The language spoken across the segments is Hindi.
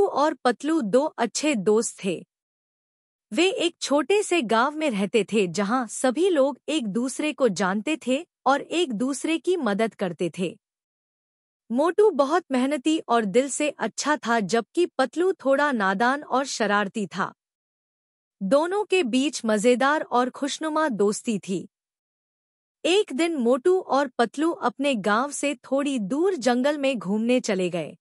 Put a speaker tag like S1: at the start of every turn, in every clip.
S1: और पतलू दो अच्छे दोस्त थे वे एक छोटे से गांव में रहते थे जहां सभी लोग एक दूसरे को जानते थे और एक दूसरे की मदद करते थे मोटू बहुत मेहनती और दिल से अच्छा था जबकि पतलू थोड़ा नादान और शरारती था दोनों के बीच मज़ेदार और खुशनुमा दोस्ती थी एक दिन मोटू और पतलू अपने गांव से थोड़ी दूर जंगल में घूमने चले गए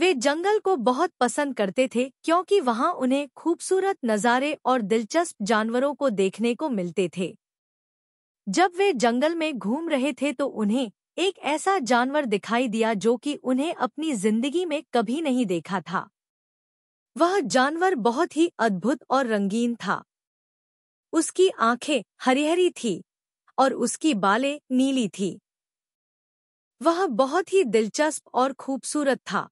S1: वे जंगल को बहुत पसंद करते थे क्योंकि वहां उन्हें खूबसूरत नज़ारे और दिलचस्प जानवरों को देखने को मिलते थे जब वे जंगल में घूम रहे थे तो उन्हें एक ऐसा जानवर दिखाई दिया जो कि उन्हें अपनी जिंदगी में कभी नहीं देखा था वह जानवर बहुत ही अद्भुत और रंगीन था उसकी आंखें हरी थी और उसकी बालें नीली थी वह बहुत ही दिलचस्प और खूबसूरत था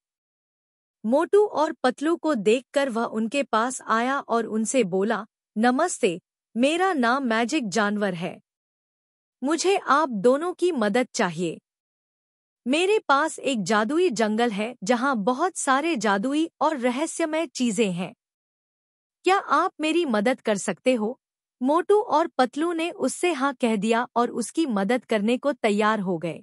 S1: मोटू और पतलू को देखकर वह उनके पास आया और उनसे बोला नमस्ते मेरा नाम मैजिक जानवर है मुझे आप दोनों की मदद चाहिए मेरे पास एक जादुई जंगल है जहाँ बहुत सारे जादुई और रहस्यमय चीजें हैं क्या आप मेरी मदद कर सकते हो मोटू और पतलू ने उससे हाँ कह दिया और उसकी मदद करने को तैयार हो गए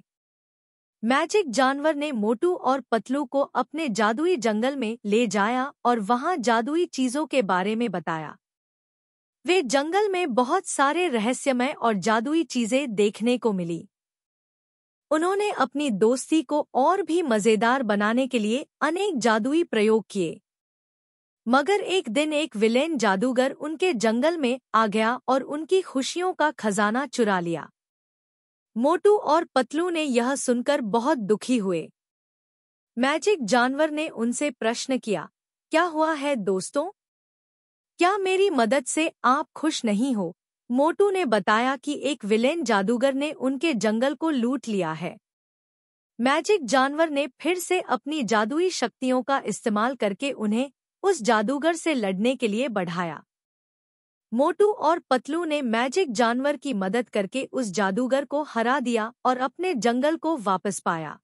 S1: मैजिक जानवर ने मोटू और पतलू को अपने जादुई जंगल में ले जाया और वहां जादुई चीजों के बारे में बताया वे जंगल में बहुत सारे रहस्यमय और जादुई चीजें देखने को मिली उन्होंने अपनी दोस्ती को और भी मजेदार बनाने के लिए अनेक जादुई प्रयोग किए मगर एक दिन एक विलेन जादूगर उनके जंगल में आ गया और उनकी खुशियों का खजाना चुरा लिया मोटू और पतलू ने यह सुनकर बहुत दुखी हुए मैजिक जानवर ने उनसे प्रश्न किया क्या हुआ है दोस्तों क्या मेरी मदद से आप खुश नहीं हो मोटू ने बताया कि एक विलेन जादूगर ने उनके जंगल को लूट लिया है मैजिक जानवर ने फिर से अपनी जादुई शक्तियों का इस्तेमाल करके उन्हें उस जादूगर से लड़ने के लिए बढ़ाया मोटू और पतलू ने मैजिक जानवर की मदद करके उस जादूगर को हरा दिया और अपने जंगल को वापस पाया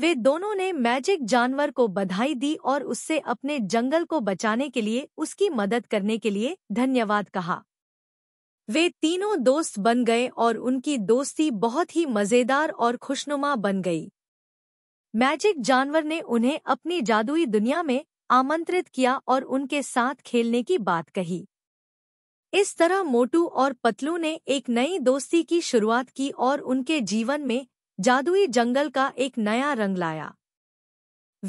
S1: वे दोनों ने मैजिक जानवर को बधाई दी और उससे अपने जंगल को बचाने के लिए उसकी मदद करने के लिए धन्यवाद कहा वे तीनों दोस्त बन गए और उनकी दोस्ती बहुत ही मज़ेदार और खुशनुमा बन गई मैजिक जानवर ने उन्हें अपनी जादुई दुनिया में आमंत्रित किया और उनके साथ खेलने की बात कही इस तरह मोटू और पतलू ने एक नई दोस्ती की शुरुआत की और उनके जीवन में जादुई जंगल का एक नया रंग लाया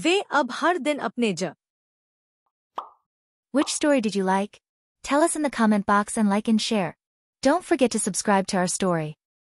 S1: वे अब हर दिन अपने ज Which story did you like? Tell us in the comment box and like and share. Don't forget to subscribe to our story.